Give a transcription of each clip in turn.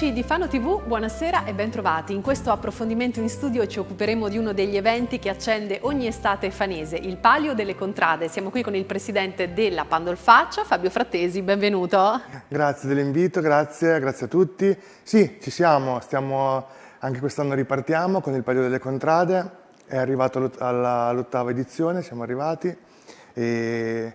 Amici di Fano TV, buonasera e bentrovati. In questo approfondimento in studio ci occuperemo di uno degli eventi che accende ogni estate fanese, il Palio delle Contrade. Siamo qui con il presidente della Pandolfaccia, Fabio Frattesi, benvenuto. Grazie dell'invito, grazie, grazie a tutti. Sì, ci siamo, stiamo, anche quest'anno ripartiamo con il Palio delle Contrade, è arrivato all'ottava edizione, siamo arrivati e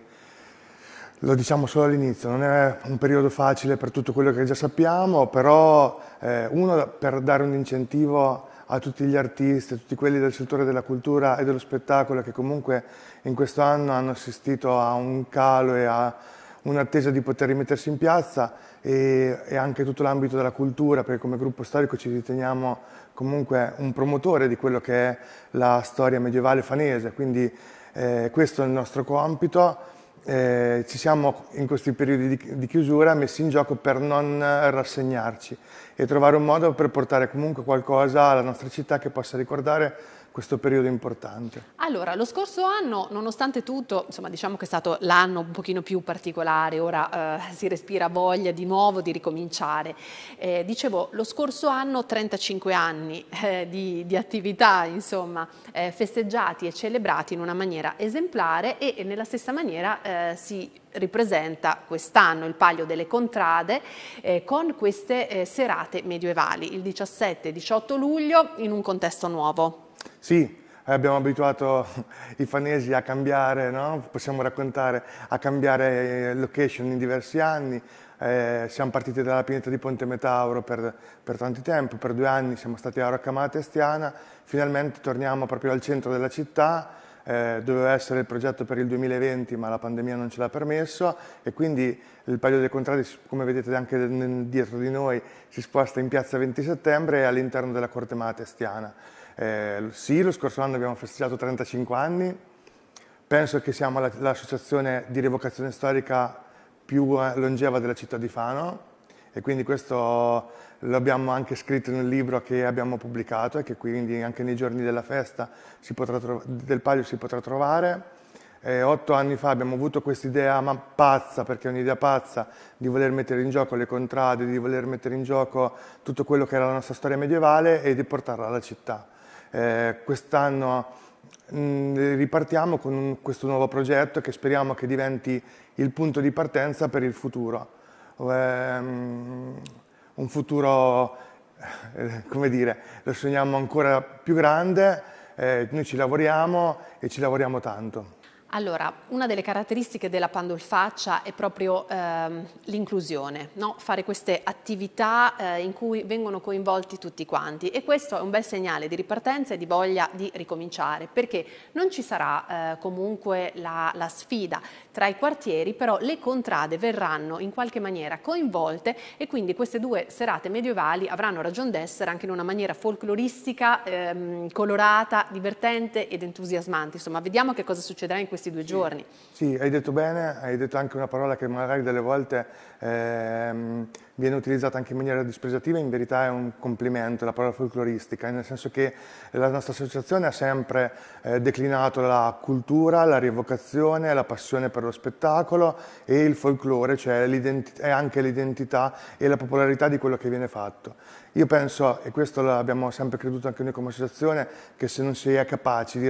lo diciamo solo all'inizio, non è un periodo facile per tutto quello che già sappiamo, però eh, uno per dare un incentivo a tutti gli artisti, a tutti quelli del settore della cultura e dello spettacolo che comunque in questo anno hanno assistito a un calo e a un'attesa di poter rimettersi in piazza e, e anche tutto l'ambito della cultura, perché come gruppo storico ci riteniamo comunque un promotore di quello che è la storia medievale fanese, quindi eh, questo è il nostro compito eh, ci siamo in questi periodi di, di, chiusura messi in gioco per non rassegnarci e trovare un modo per portare comunque qualcosa alla nostra città che possa ricordare questo periodo importante? Allora, lo scorso anno, nonostante tutto, insomma, diciamo che è stato l'anno un pochino più particolare, ora eh, si respira voglia di nuovo di ricominciare. Eh, dicevo, lo scorso anno 35 anni eh, di, di, attività, insomma, eh, festeggiati e celebrati in una maniera esemplare e, e nella stessa maniera eh, si ripresenta quest'anno il Palio delle Contrade eh, con queste eh, serate medievali, il 17-18 luglio in un contesto nuovo. Sì, eh, abbiamo abituato i fanesi a cambiare, no? possiamo raccontare, a cambiare eh, location in diversi anni. Eh, siamo partiti dalla pineta di Ponte Metauro per, per tanti tempi, per due anni siamo stati a Roccamata Estiana, finalmente torniamo proprio al centro della città, eh, doveva essere il progetto per il 2020 ma la pandemia non ce l'ha permesso e quindi il palio dei Contrati, come vedete anche dietro di noi si sposta in piazza 20 settembre e all'interno della corte matestiana. Eh, sì, lo scorso anno abbiamo festeggiato 35 anni, penso che siamo l'associazione di rivocazione storica più eh, longeva della città di Fano e quindi questo lo abbiamo anche scritto in un libro che abbiamo pubblicato e che quindi anche nei giorni della festa del palio si potrà trovare. Eh, otto anni fa abbiamo avuto questa idea pazza, perché è un'idea pazza, di voler mettere in gioco le contrade, di voler mettere in gioco tutto quello che era la nostra storia medievale e di portarla alla città. Eh, quest'anno mm, ripartiamo con un, questo nuovo progetto che speriamo che diventi il punto di partenza per il futuro. Eh, un futuro, eh, come dire, lo sogniamo ancora più grande, eh, noi ci lavoriamo e ci lavoriamo tanto. Allora, una delle caratteristiche della Pandolfaccia è proprio ehm, l'inclusione, no? fare queste attività eh, in cui vengono coinvolti tutti quanti e questo è un bel segnale di ripartenza e di voglia di ricominciare perché non ci sarà eh, comunque la, la, sfida tra i quartieri, però le contrade verranno in qualche maniera coinvolte e quindi queste due serate medievali avranno ragione d'essere anche in una maniera folcloristica, ehm, colorata, divertente ed entusiasmante. Insomma, vediamo che cosa succederà in questi questi due giorni. Sì, hai detto bene, hai detto anche una parola che magari delle volte ehm, viene utilizzata anche in maniera dispregiativa, in verità è un complimento, la parola folcloristica, nel senso che la nostra associazione ha sempre eh, declinato la cultura, la rievocazione, la passione per lo spettacolo e il folklore, cioè è anche l'identità e la popolarità di quello che viene fatto. Io penso, e questo l'abbiamo sempre creduto anche noi come associazione, che se non si è capaci di,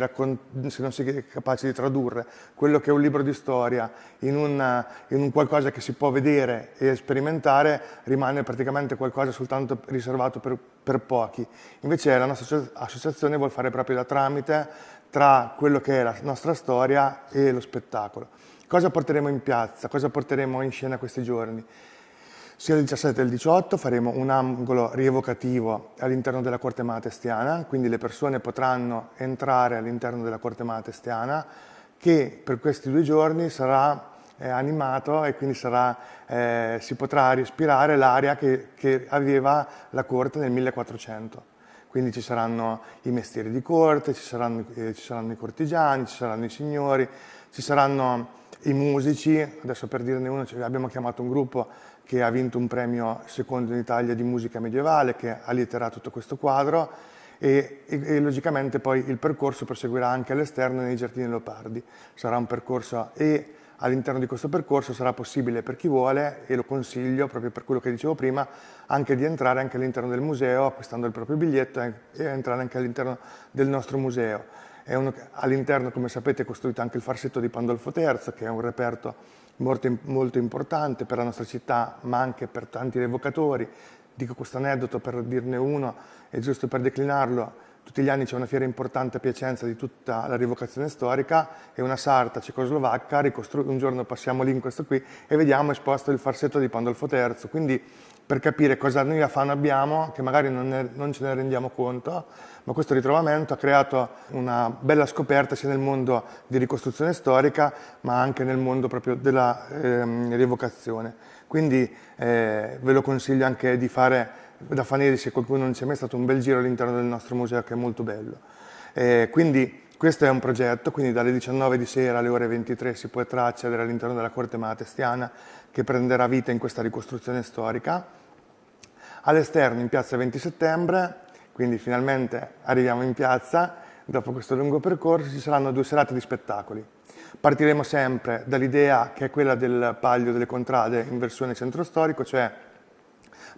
se non si è capaci di tradurre quello che è un libro di storia in, una, in un qualcosa che si può vedere e sperimentare, rimane praticamente qualcosa soltanto riservato per, per pochi. Invece la nostra associazione vuole fare proprio da tramite tra quello che è la nostra storia e lo spettacolo. Cosa porteremo in piazza? Cosa porteremo in scena questi giorni? sia il 17 che il 18 faremo un angolo rievocativo all'interno della Corte Mate Estiana, quindi le persone potranno entrare all'interno della Corte Mate Estiana che per questi due giorni sarà eh, animato e quindi sarà, eh, si potrà respirare l'aria che, che aveva la Corte nel 1400 quindi ci saranno i mestieri di corte, ci saranno, eh, ci saranno, i cortigiani, ci saranno i signori, ci saranno i musici, adesso per dirne uno abbiamo chiamato un gruppo che ha vinto un premio secondo in Italia di musica medievale, che alliterà tutto questo quadro e, e, e logicamente poi il percorso proseguirà anche all'esterno nei giardini Leopardi. Sarà un percorso e all'interno di questo percorso sarà possibile per chi vuole, e lo consiglio proprio per quello che dicevo prima, anche di entrare anche all'interno del museo acquistando il proprio biglietto e entrare anche all'interno del nostro museo. All'interno, come sapete, è costruito anche il farsetto di Pandolfo III, che è un reperto molto, molto importante per la nostra città, ma anche per tanti revocatori. Dico questo aneddoto per dirne uno è giusto per declinarlo. Tutti gli anni c'è una fiera importante a Piacenza di tutta la rivocazione storica e una sarta cecoslovacca, un giorno passiamo lì in questo qui e vediamo esposto il farsetto di Pandolfo III. Quindi per capire cosa noi a Fano abbiamo, che magari non, ne, non, ce ne rendiamo conto, ma questo ritrovamento ha creato una bella scoperta sia nel mondo di ricostruzione storica, ma anche nel mondo proprio della ehm, rievocazione. Quindi eh, ve lo consiglio anche di fare da Faneri se qualcuno non c'è mai stato un bel giro all'interno del nostro museo che è molto bello. Eh, quindi questo è un progetto, quindi dalle 19 di sera alle ore 23 si può accedere all'interno della corte malatestiana che prenderà vita in questa ricostruzione storica. All'esterno in piazza 20 settembre, quindi finalmente arriviamo in piazza, dopo questo lungo percorso ci saranno due serate di spettacoli. Partiremo sempre dall'idea che è quella del Palio delle Contrade in versione centro storico, cioè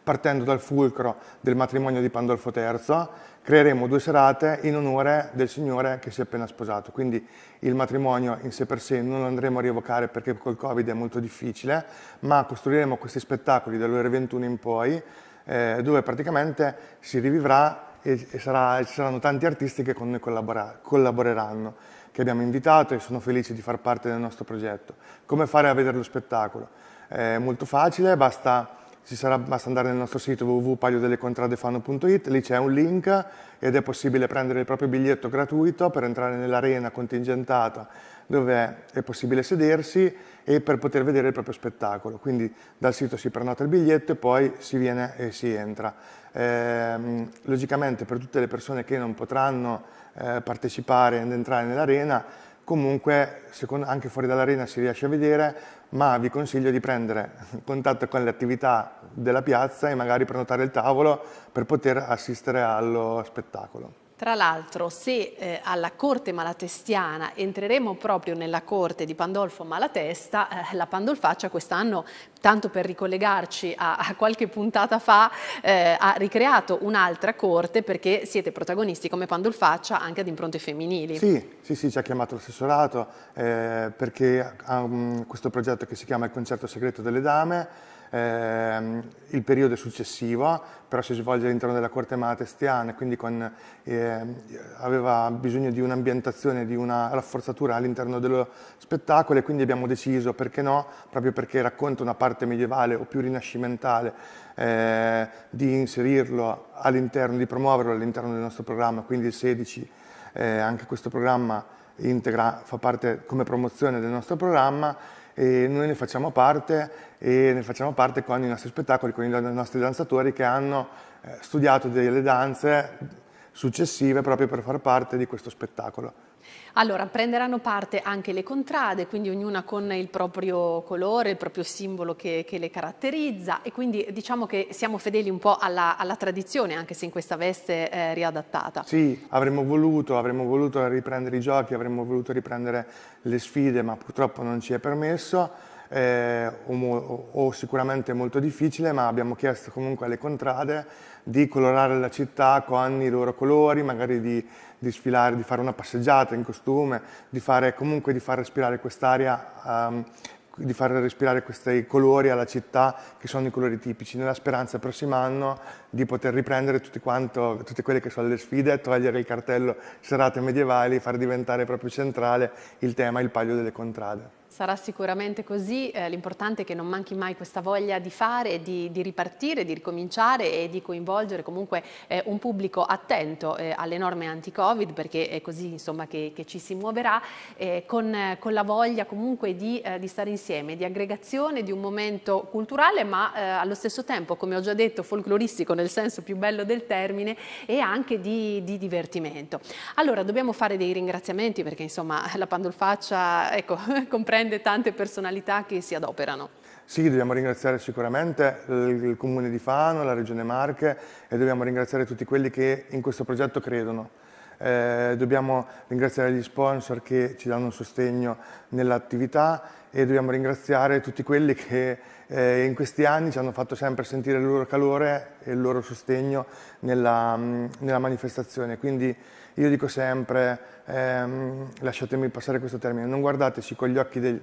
partendo dal fulcro del matrimonio di Pandolfo III, creeremo due serate in onore del Signore che si è appena sposato. Quindi il matrimonio in sé per sé non lo andremo a rievocare perché col Covid è molto difficile, ma costruiremo questi spettacoli dalle 21 in poi, eh, dove praticamente si rivivrà e, e sarà, ci saranno tanti artisti che con noi collaboreranno che abbiamo invitato e sono felice di far parte del nostro progetto. Come fare a vedere lo spettacolo? È eh, molto facile, basta ci sarà, basta andare nel nostro sito www.pagliodellecontradefano.it, lì c'è un link ed è possibile prendere il proprio biglietto gratuito per entrare nell'arena contingentata dove è possibile sedersi e per poter vedere il proprio spettacolo. Quindi dal sito si prenota il biglietto e poi si viene e si entra. Eh, logicamente per tutte le persone che non potranno eh, partecipare ed entrare nell'arena, comunque anche fuori dall'arena si riesce a vedere ma vi consiglio di prendere contatto con le attività della piazza e magari prenotare il tavolo per poter assistere allo spettacolo. Tra l'altro, se eh, alla corte malatestiana entreremo proprio nella corte di Pandolfo Malatesta, eh, la Pandolfaccia quest'anno, tanto per ricollegarci a, a qualche puntata fa, eh, ha ricreato un'altra corte perché siete protagonisti come Pandolfaccia anche ad impronte femminili. Sì, sì, sì ci ha chiamato l'assessorato eh, perché ha um, questo progetto che si chiama Il concerto segreto delle dame ehm, il periodo è successivo, però si svolge all'interno della corte matestiana, quindi con, eh, aveva bisogno di un'ambientazione, di una rafforzatura all'interno dello spettacolo e quindi abbiamo deciso, perché no, proprio perché racconta una parte medievale o più rinascimentale, eh, di inserirlo all'interno, di promuoverlo all'interno del nostro programma, quindi il 16, eh, anche questo programma integra, fa parte come promozione del nostro programma e noi ne facciamo parte e ne facciamo parte con i nostri spettacoli, con i nostri danzatori che hanno eh, studiato delle danze successive proprio per far parte di questo spettacolo. Allora, prenderanno parte anche le contrade, quindi ognuna con il proprio colore, il proprio simbolo che, che le caratterizza e quindi diciamo che siamo fedeli un po' alla, alla tradizione, anche se in questa veste eh, riadattata. Sì, avremmo voluto, avremmo voluto riprendere i giochi, avremmo voluto riprendere le sfide, ma purtroppo non ci è permesso eh, o, o, sicuramente molto difficile, ma abbiamo chiesto comunque alle contrade di colorare la città con i loro colori, magari di, di sfilare, di fare una passeggiata in costume, di fare, comunque di far respirare quest'aria um, di far respirare questi colori alla città che sono i colori tipici, nella speranza prossimo anno di poter riprendere quanto, tutte quelle che sono le sfide, togliere il cartello serate medievali, far diventare proprio centrale il tema, il palio delle contrade. Sarà sicuramente così, eh, l'importante è che non manchi mai questa voglia di fare, di, di ripartire, di ricominciare e di coinvolgere comunque eh, un pubblico attento eh, alle norme anti-Covid perché è così insomma, che, che, ci si muoverà eh, con, con, la voglia comunque di, eh, di, stare insieme, di aggregazione, di un momento culturale ma eh, allo stesso tempo, come ho già detto, folcloristico nel nel senso più bello del termine e anche di, di divertimento. Allora dobbiamo fare dei ringraziamenti perché insomma la Pandolfaccia ecco, comprende tante personalità che si adoperano. Sì, dobbiamo ringraziare sicuramente il Comune di Fano, la Regione Marche e dobbiamo ringraziare tutti quelli che in questo progetto credono. Eh, dobbiamo ringraziare gli sponsor che ci danno un sostegno nell'attività e dobbiamo ringraziare tutti quelli che eh, in questi anni ci hanno fatto sempre sentire il loro calore e il loro sostegno nella, mm, nella manifestazione. Quindi io dico sempre, ehm, lasciatemi passare questo termine, non guardateci con gli occhi del,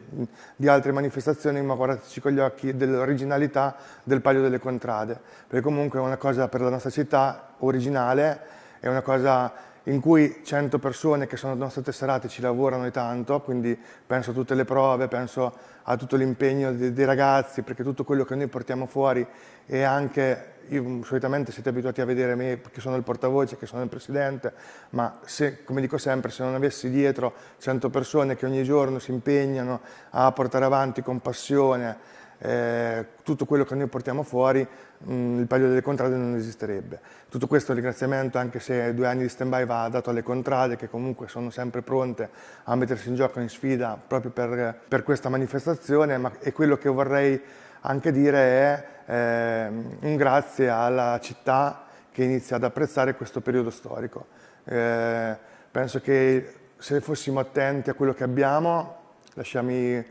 di altre manifestazioni, ma guardateci con gli occhi dell'originalità del Palio delle Contrade, perché comunque è una cosa per la nostra città originale, è una cosa in cui 100 persone che sono state tesserate ci lavorano e tanto, quindi penso a tutte le prove, penso a tutto l'impegno dei, dei, ragazzi, perché tutto quello che noi portiamo fuori e anche, io, mm, solitamente siete abituati a vedere me che sono il portavoce, che sono il presidente, ma se, come dico sempre, se non avessi dietro 100 persone che ogni giorno si impegnano a portare avanti con passione, eh, tutto quello che noi portiamo fuori, mh, mm, il palio delle contrade non esisterebbe. Tutto questo ringraziamento, anche se due anni di stand-by va dato alle contrade, che comunque sono sempre pronte a mettersi in gioco, in sfida, proprio per, per questa manifestazione, ma è quello che vorrei anche dire è eh, un grazie alla città che inizia ad apprezzare questo periodo storico. Eh, penso che se fossimo attenti a quello che abbiamo, lasciami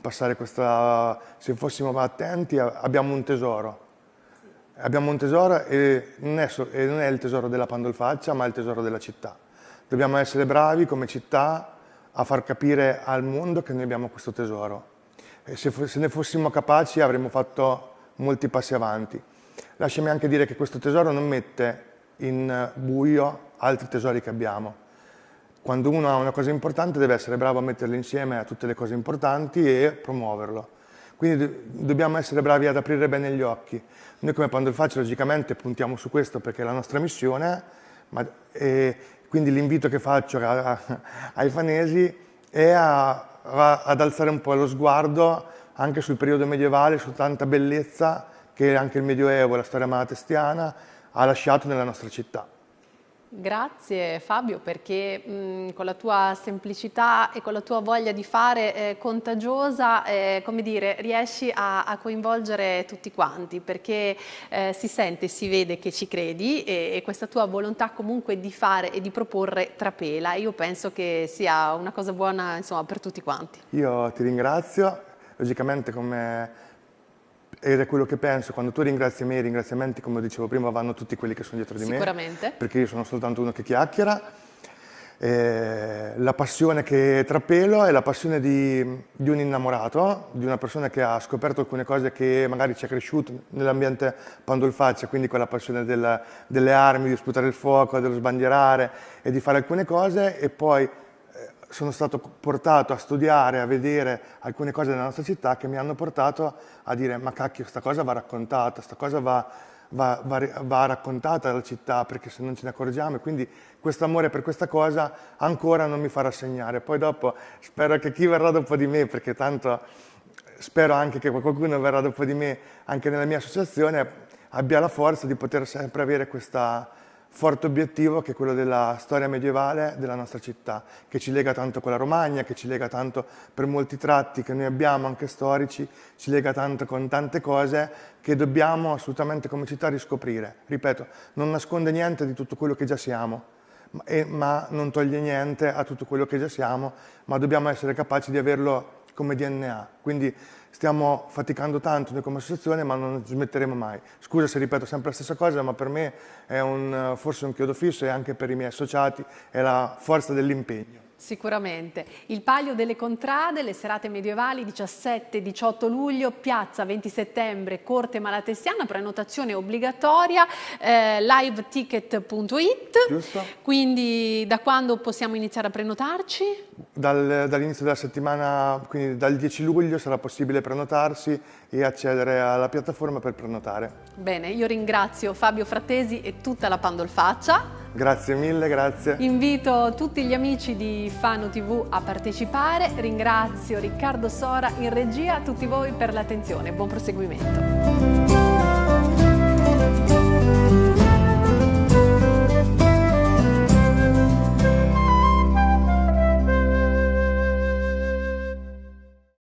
passare questa... se fossimo attenti abbiamo un tesoro. Abbiamo un tesoro e non è, e non è il tesoro della pandolfaccia, ma è il tesoro della città. Dobbiamo essere bravi come città a far capire al mondo che noi abbiamo questo tesoro. E se, se ne fossimo capaci avremmo fatto molti passi avanti. Lasciami anche dire che questo tesoro non mette in buio altri tesori che abbiamo quando uno ha una cosa importante deve essere bravo a metterla insieme a tutte le cose importanti e promuoverlo. Quindi dobbiamo essere bravi ad aprire bene gli occhi. Noi come Pandolfaccio logicamente puntiamo su questo perché è la nostra missione, ma, quindi l'invito che faccio a, a, ai fanesi è a, ad alzare un po' lo sguardo anche sul periodo medievale, su tanta bellezza che anche il Medioevo la storia malatestiana ha lasciato nella nostra città. Grazie Fabio perché mh, con la tua semplicità e con la tua voglia di fare eh, contagiosa, eh, come dire, riesci a, a, coinvolgere tutti quanti perché eh, si sente, si vede che ci credi e, e, questa tua volontà comunque di fare e di proporre trapela. Io penso che sia una cosa buona insomma, per tutti quanti. Io ti ringrazio, logicamente come ed è quello che penso, quando tu ringrazi me, i ringraziamenti, come dicevo prima, vanno tutti quelli che sono dietro di me. Sicuramente. Perché io sono soltanto uno che chiacchiera. Eh, la passione che trapelo è la passione di, di, un innamorato, di una persona che ha scoperto alcune cose che magari ci è cresciuto nell'ambiente pandolfaccia, quindi quella passione del, delle armi, di sputare il fuoco, dello sbandierare e di fare alcune cose e poi sono stato portato a studiare, a vedere alcune cose della nostra città che mi hanno portato a dire ma cacchio, questa cosa va raccontata, questa cosa va, va, va, va raccontata dalla città perché se non ce ne accorgiamo e quindi questo amore per questa cosa ancora non mi fa rassegnare. Poi dopo spero che chi verrà dopo di me, perché tanto spero anche che qualcuno verrà dopo di me anche nella mia associazione, abbia la forza di poter sempre avere questa forte obiettivo che è quello della storia medievale della nostra città, che ci lega tanto con la Romagna, che ci lega tanto per molti tratti che noi abbiamo, anche storici, ci lega tanto con tante cose che dobbiamo assolutamente come città riscoprire. Ripeto, non nasconde niente di tutto quello che già siamo, ma non toglie niente a tutto quello che già siamo, ma dobbiamo essere capaci di averlo come DNA. Quindi stiamo faticando tanto noi come associazione ma non smetteremo mai. Scusa se ripeto sempre la stessa cosa, ma per me è un, forse un chiodo fisso e anche per i miei associati è la forza dell'impegno. Sicuramente. Il Palio delle Contrade, le serate medievali 17-18 luglio, piazza 20 settembre, Corte Malatestiana, prenotazione obbligatoria, eh, liveticket.it. Quindi da quando possiamo iniziare a prenotarci? Dal, dall'inizio della settimana, quindi dal 10 luglio sarà possibile prenotarsi e accedere alla piattaforma per prenotare. Bene, io ringrazio Fabio Frattesi e tutta la Pandolfaccia. Grazie mille, grazie. Invito tutti gli amici di Fano TV a partecipare. Ringrazio Riccardo Sora in regia, a tutti voi per l'attenzione. Buon proseguimento.